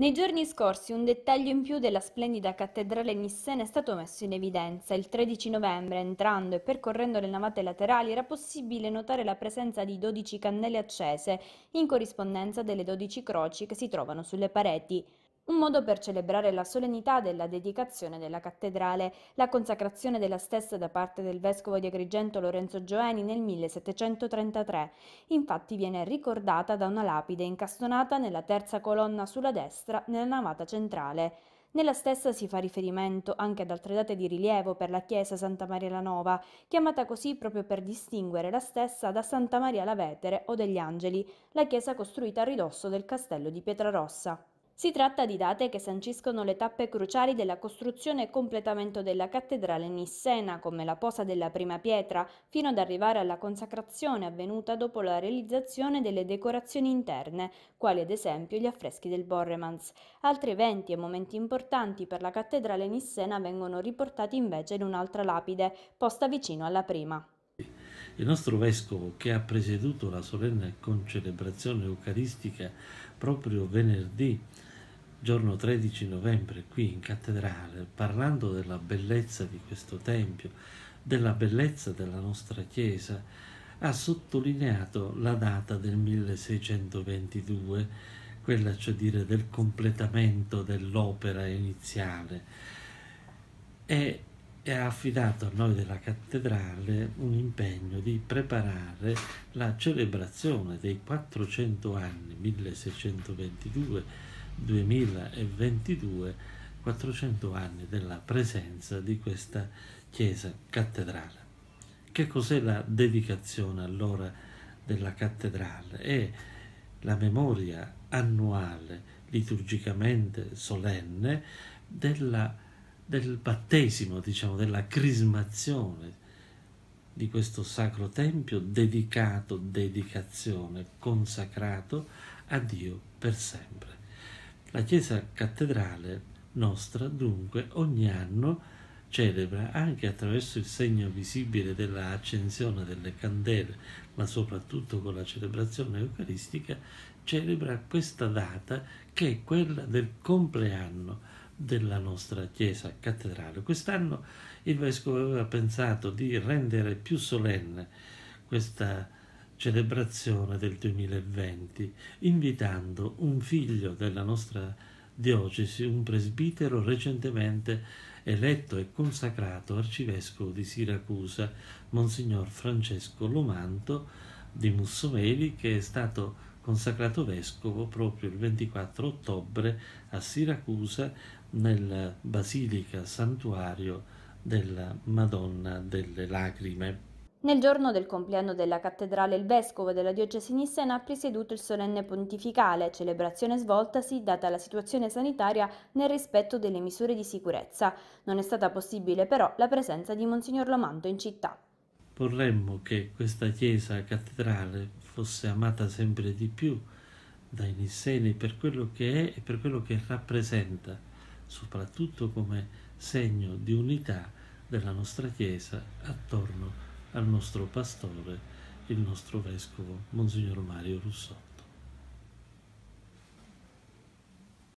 Nei giorni scorsi un dettaglio in più della splendida cattedrale nissena è stato messo in evidenza. Il 13 novembre, entrando e percorrendo le navate laterali, era possibile notare la presenza di 12 candele accese, in corrispondenza delle 12 croci che si trovano sulle pareti un modo per celebrare la solennità della dedicazione della cattedrale, la consacrazione della stessa da parte del vescovo di Agrigento Lorenzo Gioeni nel 1733. Infatti viene ricordata da una lapide incastonata nella terza colonna sulla destra nella navata centrale. Nella stessa si fa riferimento anche ad altre date di rilievo per la chiesa Santa Maria la Nova, chiamata così proprio per distinguere la stessa da Santa Maria la Vetere o degli Angeli, la chiesa costruita a ridosso del castello di Pietrarossa. Si tratta di date che sanciscono le tappe cruciali della costruzione e completamento della cattedrale nissena, come la posa della prima pietra, fino ad arrivare alla consacrazione avvenuta dopo la realizzazione delle decorazioni interne, quali ad esempio gli affreschi del Borremans. Altri eventi e momenti importanti per la cattedrale nissena vengono riportati invece in un'altra lapide, posta vicino alla prima. Il nostro vescovo, che ha presieduto la solenne concelebrazione eucaristica proprio venerdì giorno 13 novembre qui in cattedrale, parlando della bellezza di questo Tempio, della bellezza della nostra Chiesa, ha sottolineato la data del 1622, quella cioè dire del completamento dell'opera iniziale e, e ha affidato a noi della cattedrale un impegno di preparare la celebrazione dei 400 anni 1622 2022 400 anni della presenza di questa chiesa cattedrale. Che cos'è la dedicazione allora della cattedrale? È la memoria annuale, liturgicamente solenne, della, del battesimo, diciamo, della crismazione di questo sacro tempio dedicato, dedicazione, consacrato a Dio per sempre. La chiesa cattedrale nostra dunque ogni anno celebra anche attraverso il segno visibile della accensione delle candele, ma soprattutto con la celebrazione eucaristica, celebra questa data che è quella del compleanno della nostra chiesa cattedrale. Quest'anno il vescovo aveva pensato di rendere più solenne questa celebrazione del 2020, invitando un figlio della nostra diocesi, un presbitero recentemente eletto e consacrato arcivescovo di Siracusa, Monsignor Francesco Lomanto di Mussomeli, che è stato consacrato vescovo proprio il 24 ottobre a Siracusa nella Basilica Santuario della Madonna delle Lacrime. Nel giorno del compleanno della cattedrale il vescovo della diocesi nissena ha presieduto il solenne pontificale, celebrazione svoltasi data la situazione sanitaria nel rispetto delle misure di sicurezza. Non è stata possibile però la presenza di Monsignor Lomanto in città. Vorremmo che questa chiesa cattedrale fosse amata sempre di più dai nisseni per quello che è e per quello che rappresenta, soprattutto come segno di unità della nostra chiesa attorno a al nostro pastore, il nostro vescovo, Monsignor Mario Rousseau.